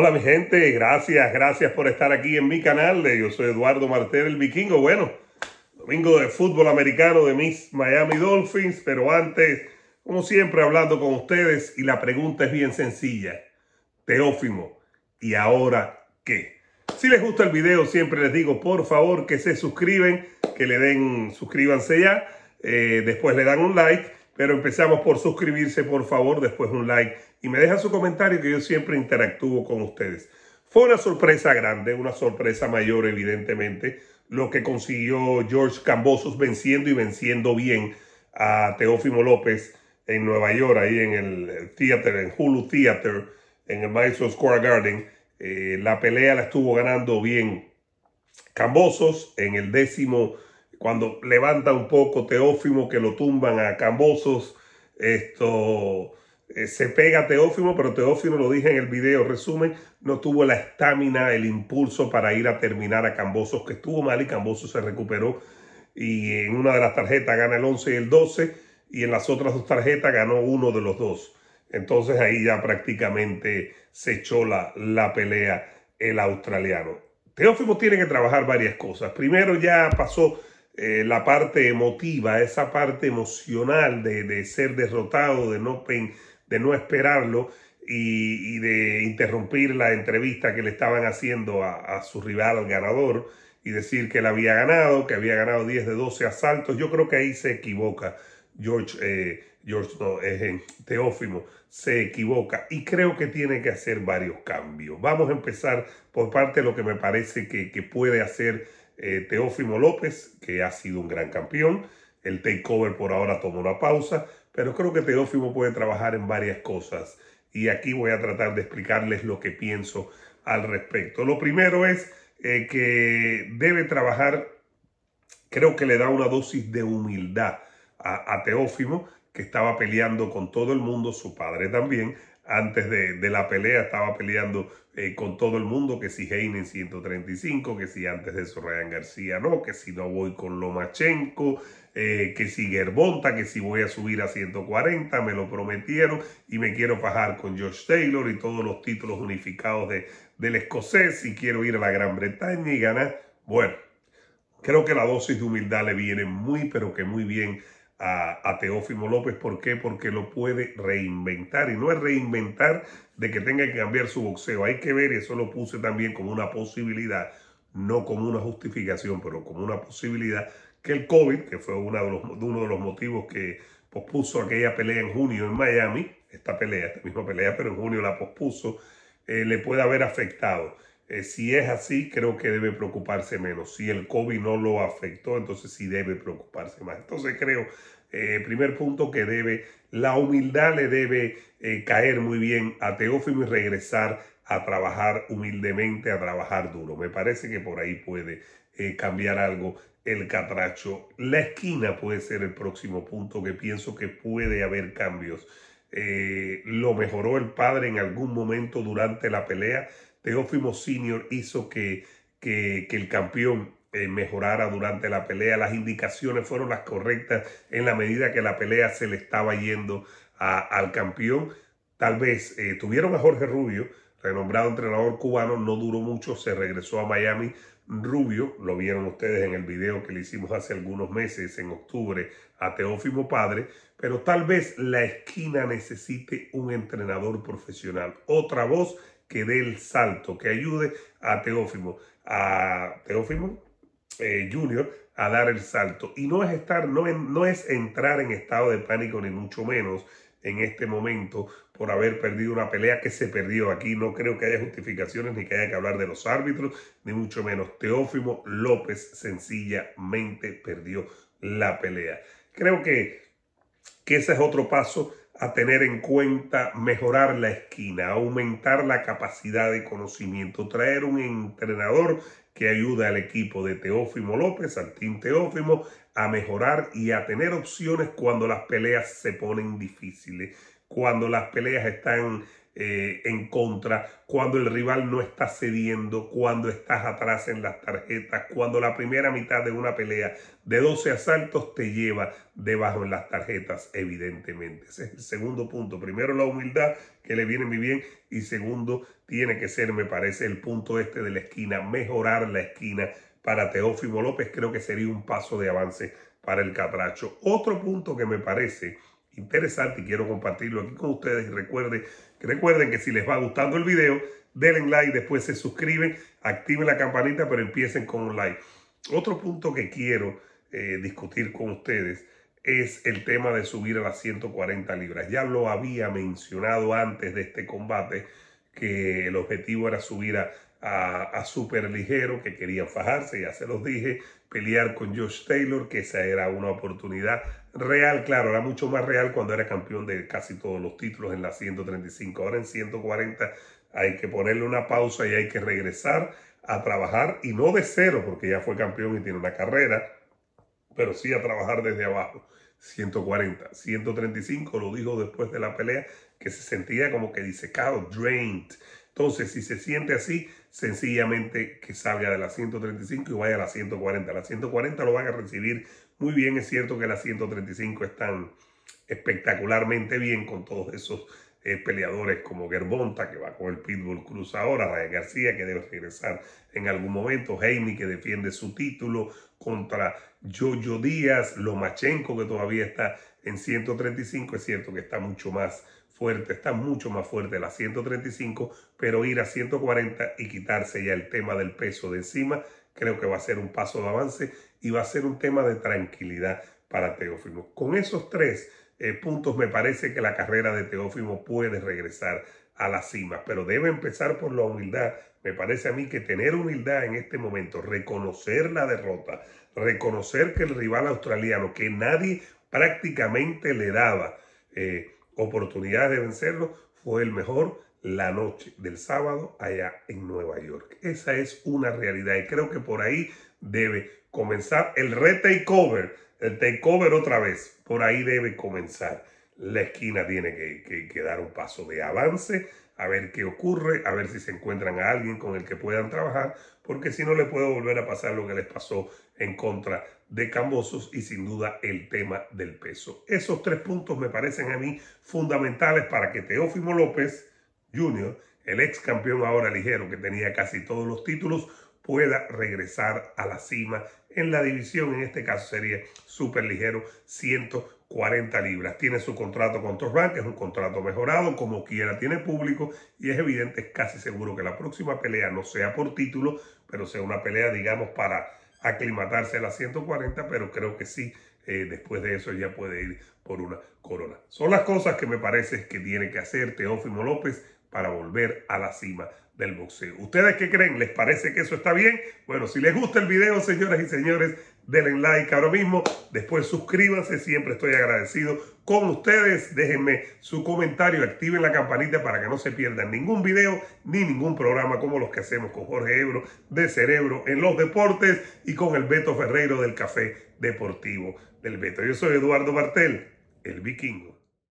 Hola mi gente, gracias, gracias por estar aquí en mi canal. Yo soy Eduardo Martel, el vikingo. Bueno, domingo de fútbol americano de mis Miami Dolphins, pero antes, como siempre, hablando con ustedes y la pregunta es bien sencilla. Teófimo, ¿y ahora qué? Si les gusta el video, siempre les digo, por favor, que se suscriben, que le den, suscríbanse ya, eh, después le dan un like, pero empezamos por suscribirse, por favor, después un like y me deja su comentario que yo siempre interactúo con ustedes. Fue una sorpresa grande, una sorpresa mayor evidentemente, lo que consiguió George Cambosos venciendo y venciendo bien a Teófimo López en Nueva York, ahí en el theater, en Hulu Theater, en el Maestro Square Garden. Eh, la pelea la estuvo ganando bien Cambosos en el décimo, cuando levanta un poco Teófimo, que lo tumban a Cambosos. Esto eh, se pega a Teófimo, pero Teófimo, lo dije en el video resumen, no tuvo la estamina, el impulso para ir a terminar a Cambosos, que estuvo mal y Cambosos se recuperó. Y en una de las tarjetas gana el 11 y el 12, y en las otras dos tarjetas ganó uno de los dos. Entonces ahí ya prácticamente se echó la, la pelea el australiano. Teófimo tiene que trabajar varias cosas. Primero ya pasó eh, la parte emotiva, esa parte emocional de, ser derrotado, de no, de no esperarlo y, de interrumpir la entrevista que le estaban haciendo a, su rival al ganador y decir que él había ganado, que había ganado 10 de 12 asaltos. Yo creo que ahí se equivoca. George, eh, George no, es Teófimo, se equivoca y creo que tiene que hacer varios cambios. Vamos a empezar por parte de lo que me parece que, puede hacer eh, Teófimo López, que ha sido un gran campeón. El takeover por ahora toma una pausa, pero creo que Teófimo puede trabajar en varias cosas y aquí voy a tratar de explicarles lo que pienso al respecto. Lo primero es eh, que debe trabajar, creo que le da una dosis de humildad a, a Teófimo, que estaba peleando con todo el mundo, su padre también, antes de, la pelea estaba peleando eh, con todo el mundo, que si Heine 135, que si antes de eso Ryan García no, que si no voy con Lomachenko, eh, que si Gerbonta, que si voy a subir a 140, me lo prometieron y me quiero fajar con Josh Taylor y todos los títulos unificados de, del escocés y quiero ir a la Gran Bretaña y ganar. Bueno, creo que la dosis de humildad le viene muy, pero que muy bien a, Teófimo López. ¿Por qué? Porque lo puede reinventar. Y no es reinventar de que tenga que cambiar su boxeo. Hay que ver, eso lo puse también como una posibilidad, no como una justificación, pero como una posibilidad, que el COVID, que fue uno de los, motivos que pospuso aquella pelea en junio en Miami, esta pelea, esta misma pelea, pero en junio la pospuso, eh, le puede haber afectado. Eh, si es así, creo que debe preocuparse menos. Si el COVID no lo afectó, entonces sí debe preocuparse más. Entonces creo, eh, primer punto que debe, la humildad le debe eh, caer muy bien a Teófimo y regresar a trabajar humildemente, a trabajar duro. Me parece que por ahí puede cambiar algo el catracho. La esquina puede ser el próximo punto que pienso que puede haber cambios. lo mejoró el padre en algún momento durante la pelea Teófimo Senior hizo que, que, el campeón eh, mejorara durante la pelea. Las indicaciones fueron las correctas en la medida que la pelea se le estaba yendo al campeón. Tal vez eh, tuvieron a Jorge Rubio, renombrado entrenador cubano, no duró mucho, se regresó a Miami. Rubio, lo vieron ustedes en el video que le hicimos hace algunos meses, en octubre, a Teófimo Padre, pero tal vez la esquina necesite un entrenador profesional, otra voz que dé el salto, que ayude a Teófimo, a eh, Junior a dar el salto. Y no es estar, no, es entrar en estado de pánico, ni mucho menos en este momento por haber perdido una pelea que se perdió aquí. No creo que haya justificaciones ni que haya que hablar de los árbitros, ni mucho menos. Teófimo López sencillamente perdió la pelea. Creo que, que ese es otro paso a tener en cuenta mejorar la esquina, aumentar la capacidad de conocimiento, traer un entrenador que ayude al equipo de Teófimo López, al Team Teófimo, a mejorar y a tener opciones cuando las peleas se ponen difíciles, cuando las peleas están eh, en contra, cuando el rival no está cediendo, cuando estás atrás en las tarjetas, cuando la primera mitad de una pelea de 12 asaltos te lleva debajo en las tarjetas, evidentemente. Ese es el segundo punto. Primero la humildad, que le viene muy bien, y segundo, tiene que ser, me parece, el punto este de la esquina, mejorar la esquina. Para Teófimo López creo que sería un paso de avance para el catracho. Otro punto que me parece interesante y quiero compartirlo aquí con ustedes. Y recuerden, recuerden que si les va gustando el video, denle like, después se suscriben, activen la campanita, pero empiecen con un like. Otro punto que quiero eh, discutir con ustedes es el tema de subir a las 140 libras. Ya lo había mencionado antes de este combate que el objetivo era subir a a, a Ligero, que quería fajarse, ya se los dije, pelear con Josh Taylor, que esa era una oportunidad real, claro, era mucho más real cuando era campeón de casi todos los títulos en la 135, ahora en 140 hay que ponerle una pausa y hay que regresar a trabajar y no de cero, porque ya fue campeón y tiene una carrera, pero sí a trabajar desde abajo. 140, 135, lo dijo después de la pelea, que se sentía como que disecado, drained, entonces, si se siente así, sencillamente que salga de la 135 y vaya a la 140. La 140 lo van a recibir muy bien. Es cierto que la 135 están espectacularmente bien con todos esos eh, peleadores como Gerbonta, que va con el Pitbull Cruz ahora, Raya García, que debe regresar en algún momento, Jaime, que defiende su título contra Jojo Díaz, Lomachenko, que todavía está en 135. Es cierto que está mucho más fuerte, está mucho más fuerte la 135, pero ir a 140 y quitarse ya el tema del peso de encima, creo que va a ser un paso de avance y va a ser un tema de tranquilidad para Teófimo. Con esos tres eh, puntos me parece que la carrera de Teófimo puede regresar a la cima, pero debe empezar por la humildad. Me parece a mí que tener humildad en este momento, reconocer la derrota, reconocer que el rival australiano, que nadie prácticamente le daba, eh, oportunidades de vencerlo fue el mejor la noche del sábado allá en Nueva York. Esa es una realidad y creo que por ahí debe comenzar el retakeover, el takeover otra vez, por ahí debe comenzar. La esquina tiene que, dar un paso de avance, a ver qué ocurre, a ver si se encuentran a alguien con el que puedan trabajar, porque si no le puedo volver a pasar lo que les pasó en contra de Cambosos y sin duda el tema del peso. Esos tres puntos me parecen a mí fundamentales para que Teófimo López Jr., el ex campeón ahora ligero que tenía casi todos los títulos, pueda regresar a la cima en la división, en este caso sería súper ligero, 140 libras. Tiene su contrato con Torban que es un contrato mejorado, como quiera tiene público, y es evidente, es casi seguro que la próxima pelea no sea por título, pero sea una pelea, digamos, para aclimatarse a las 140, pero creo que sí, eh, después de eso ya puede ir por una corona. Son las cosas que me parece que tiene que hacer Teófimo López para volver a la cima del boxeo. ¿Ustedes qué creen? ¿Les parece que eso está bien? Bueno, si les gusta el video, señoras y señores, denle like ahora mismo, después suscríbanse, siempre estoy agradecido con ustedes, déjenme su comentario, activen la campanita para que no se pierdan ningún video ni ningún programa como los que hacemos con Jorge Ebro de Cerebro en los Deportes y con el Beto Ferrero del Café Deportivo del Beto. Yo soy Eduardo Martel, el vikingo.